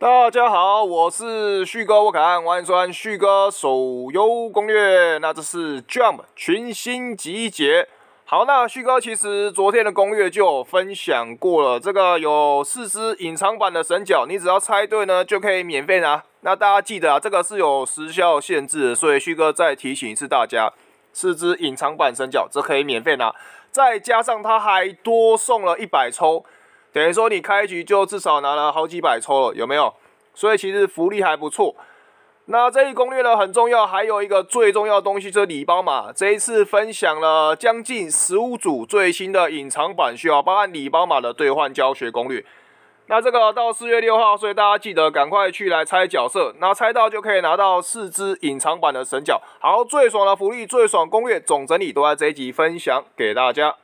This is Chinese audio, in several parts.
大家好，我是旭哥，我开玩转旭哥手游攻略。那这是 Jump 群星集结。好，那旭哥其实昨天的攻略就有分享过了，这个有四只隐藏版的神角，你只要猜对呢，就可以免费拿。那大家记得啊，这个是有时效限制，所以旭哥再提醒一次大家，四只隐藏版神角这可以免费拿，再加上他还多送了一百抽。等于说你开局就至少拿了好几百抽了，有没有？所以其实福利还不错。那这一攻略呢很重要，还有一个最重要的东西就是礼包码。这一次分享了将近十五组最新的隐藏版需要包礼包码的兑换教学攻略。那这个到四月六号，所以大家记得赶快去来猜角色，那猜到就可以拿到四只隐藏版的神角。好，最爽的福利，最爽攻略总整理都在这一集分享给大家。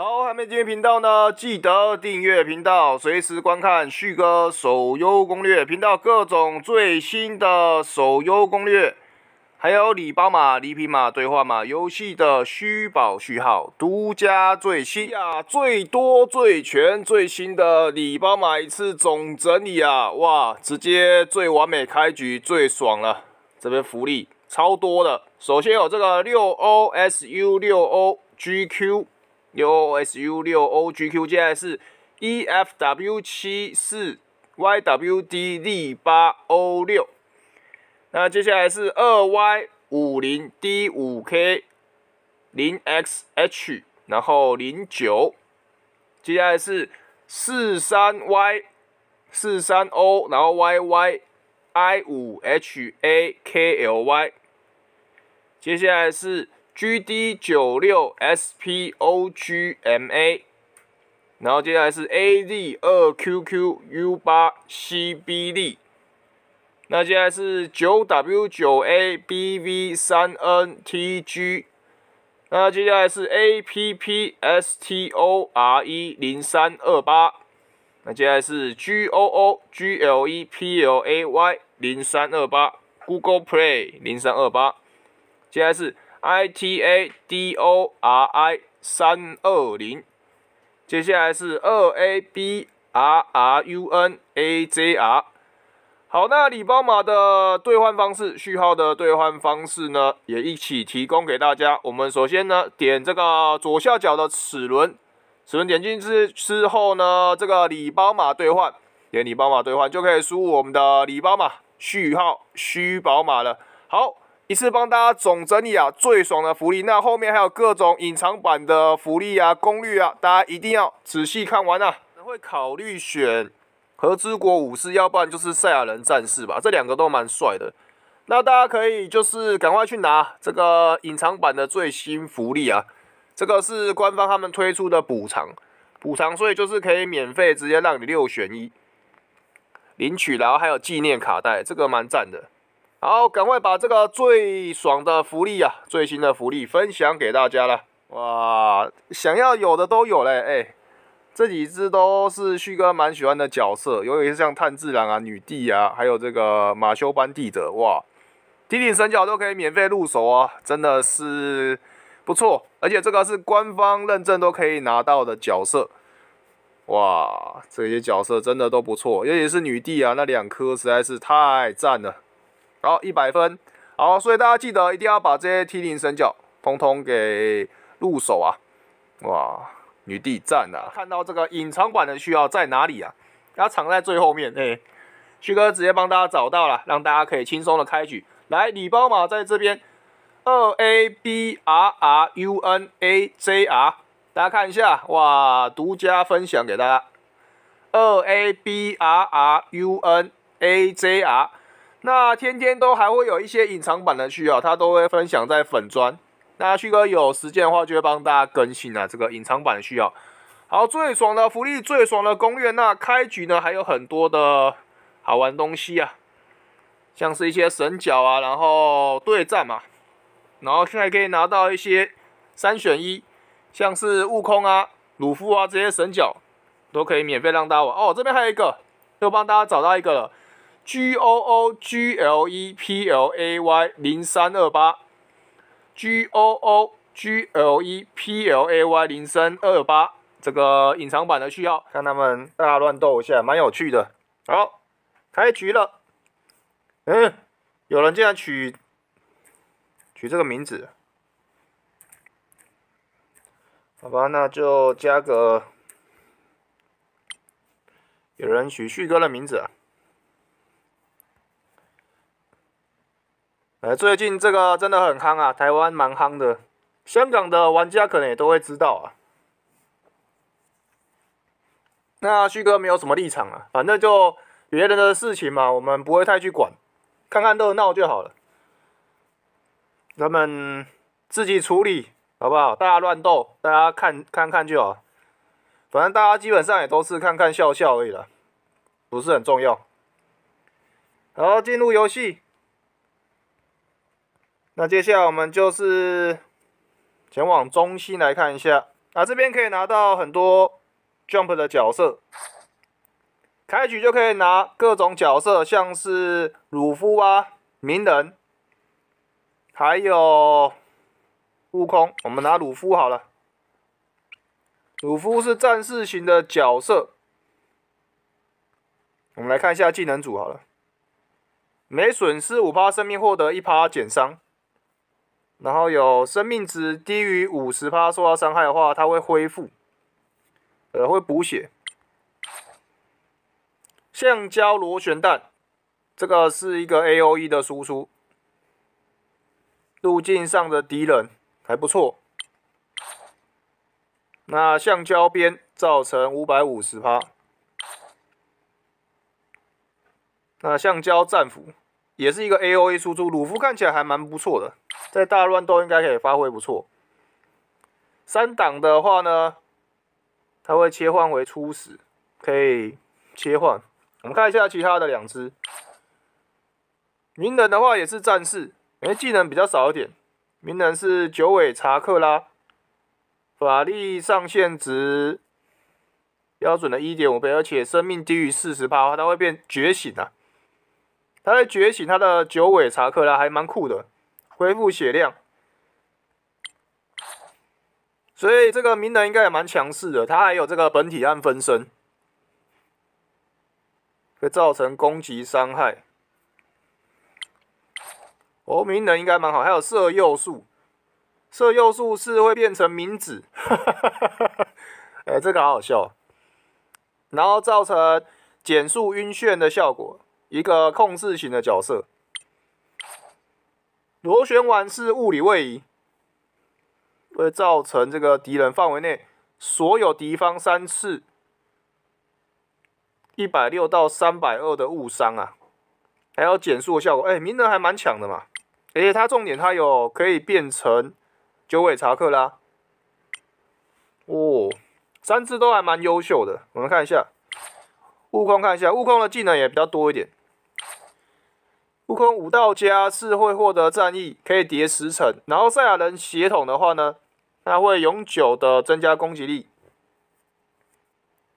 好，还没订阅频道呢，记得订阅频道，随时观看旭哥手游攻略频道各种最新的手游攻略，还有礼包码、礼品码兑换码、游戏的虚宝序号，独家最新啊，最多最全最新的礼包码一次总整理啊！哇，直接最完美开局，最爽了！这边福利超多的，首先有这个六 OSU 六 OGQ。六 O S U 六 O G Q，接下来是 E F W 七四 Y W D D 八 O 六，那接下来是二 Y 五零 D 五 K 零 X H，然后零九，接下来是四三 Y 四三 O，然后 Y Y I 五 H A K L Y，接下来是。G D 九六 S P O G M A，然后接下来是 A Z 二 Q Q U 八 C B D，那接下来是九 W 九 A B V 三 N T G，那接下来是 A P P S T O R E 零三二八，那接下来是 G O O G L E P L A Y 零三二八，Google Play 零三二八，接下来是。I T A D O R I 三二零，接下来是二 A B R R U N A J R。好，那礼包码的兑换方式，序号的兑换方式呢，也一起提供给大家。我们首先呢，点这个左下角的齿轮，齿轮点进去之后呢，这个礼包码兑换，点礼包码兑换就可以输入我们的礼包码、序号、虚宝码了。好。一次帮大家总整理啊最爽的福利，那后面还有各种隐藏版的福利啊、攻略啊，大家一定要仔细看完啊。会考虑选和之国武士，要不然就是赛亚人战士吧，这两个都蛮帅的。那大家可以就是赶快去拿这个隐藏版的最新福利啊，这个是官方他们推出的补偿补偿，所以就是可以免费直接让你六选一领取，然后还有纪念卡带，这个蛮赞的。好，赶快把这个最爽的福利啊，最新的福利分享给大家了！哇，想要有的都有嘞，哎，这几只都是旭哥蛮喜欢的角色，尤其是像炭治郎啊、女帝啊，还有这个马修班蒂德，哇，提级神角都可以免费入手啊，真的是不错，而且这个是官方认证都可以拿到的角色，哇，这些角色真的都不错，尤其是女帝啊，那两颗实在是太赞了。然后一百分，好，所以大家记得一定要把这些 T 零神角通通给入手啊！哇，女帝赞呐，看到这个隐藏馆的需要在哪里啊？它藏在最后面，哎，旭哥直接帮大家找到了，让大家可以轻松的开局。来，礼包码在这边，二 A B R R U N A J R，大家看一下，哇，独家分享给大家，二 A B R R U N A J R。那天天都还会有一些隐藏版的需要，他都会分享在粉砖。那旭哥有时间的话，就会帮大家更新啊，这个隐藏版的需要。好，最爽的福利，最爽的公园那开局呢还有很多的好玩东西啊，像是一些神角啊，然后对战嘛，然后现在可以拿到一些三选一，像是悟空啊、鲁夫啊这些神角都可以免费让大家玩。哦。这边还有一个，又帮大家找到一个了。G O O G L E P L A Y 零三二八，G O O G L E P L A Y 零三二八，这个隐藏版的需要看他们大乱斗一下，蛮有趣的。好，开局了，嗯，有人竟然取取这个名字，好吧，那就加个，有人取旭哥的名字啊。最近这个真的很夯啊，台湾蛮夯的，香港的玩家可能也都会知道啊。那旭哥没有什么立场啊，反正就别人的事情嘛，我们不会太去管，看看热闹就好了，咱们自己处理好不好？大家乱斗，大家看看看就好，反正大家基本上也都是看看笑笑而已了，不是很重要。好，进入游戏。那接下来我们就是前往中心来看一下。那这边可以拿到很多 Jump 的角色，开局就可以拿各种角色，像是鲁夫啊、鸣人，还有悟空。我们拿鲁夫好了。鲁夫是战士型的角色，我们来看一下技能组好了。每损失五趴生命，获得一趴减伤。然后有生命值低于五十趴受到伤害的话，它会恢复，呃，会补血。橡胶螺旋弹，这个是一个 A O E 的输出，路径上的敌人还不错。那橡胶边造成五百五十趴，那橡胶战斧也是一个 A O E 输出，鲁夫看起来还蛮不错的。在大乱斗应该可以发挥不错。三档的话呢，它会切换为初始，可以切换。我们看一下其他的两只。鸣人的话也是战士，因为技能比较少一点。鸣人是九尾查克拉，法力上限值标准的一点五倍，而且生命低于四十八话，它会变觉醒啊。它在觉醒，它的九尾查克拉还蛮酷的。恢复血量，所以这个鸣人应该也蛮强势的。他还有这个本体按分身，会造成攻击伤害。哦，鸣人应该蛮好，还有色诱术。色诱术是会变成鸣子，哎，这个好好笑。然后造成减速、晕眩的效果，一个控制型的角色。螺旋丸是物理位移，会造成这个敌人范围内所有敌方三次一百六到三百二的误伤啊，还有减速的效果。哎，鸣人还蛮强的嘛。而且他重点，他有可以变成九尾查克拉。哦，三次都还蛮优秀的。我们看一下，悟空看一下，悟空的技能也比较多一点。悟空武道家是会获得战意，可以叠十层。然后赛亚人协同的话呢，它会永久的增加攻击力，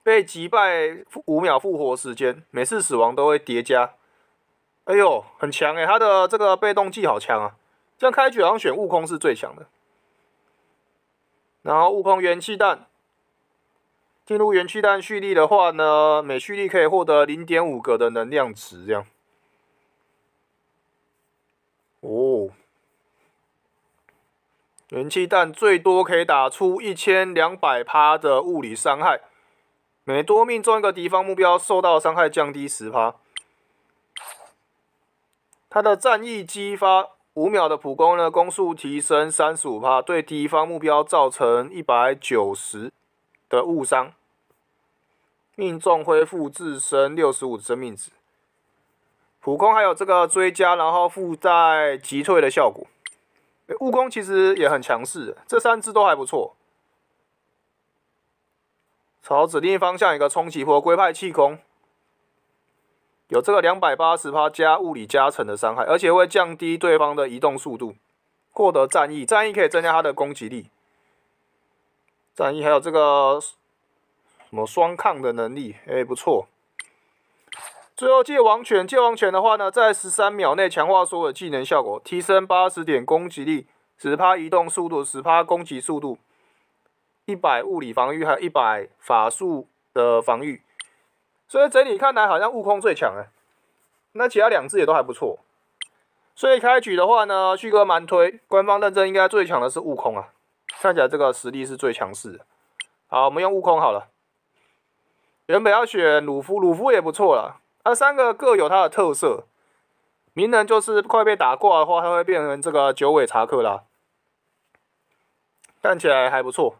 被击败五秒复活时间，每次死亡都会叠加。哎呦，很强哎，他的这个被动技好强啊！这样开局好像选悟空是最强的。然后悟空元气弹，进入元气弹蓄力的话呢，每蓄力可以获得零点五个的能量值，这样。哦，元气弹最多可以打出一千两百趴的物理伤害，每多命中一个敌方目标，受到伤害降低十趴。他的战役激发五秒的普攻呢，攻速提升三十五趴，对敌方目标造成一百九十的误伤，命中恢复自身六十五的生命值。普攻还有这个追加，然后附带击退的效果。悟空其实也很强势，这三只都还不错。朝指定方向一个冲击波，龟派气功，有这个两百八十趴加物理加成的伤害，而且会降低对方的移动速度。获得战意，战意可以增加他的攻击力。战意还有这个什么双抗的能力，哎，不错。最后借王权，借王权的话呢，在十三秒内强化所有的技能效果，提升八十点攻击力，十趴移动速度，十趴攻击速度，一百物理防御，还有一百法术的防御。所以整体看来，好像悟空最强哎。那其他两只也都还不错。所以开局的话呢，旭哥蛮推，官方认证应该最强的是悟空啊，看起来这个实力是最强势。好，我们用悟空好了。原本要选鲁夫，鲁夫也不错啦。而三个各有它的特色，鸣人就是快被打挂的话，他会变成这个九尾查克拉，看起来还不错。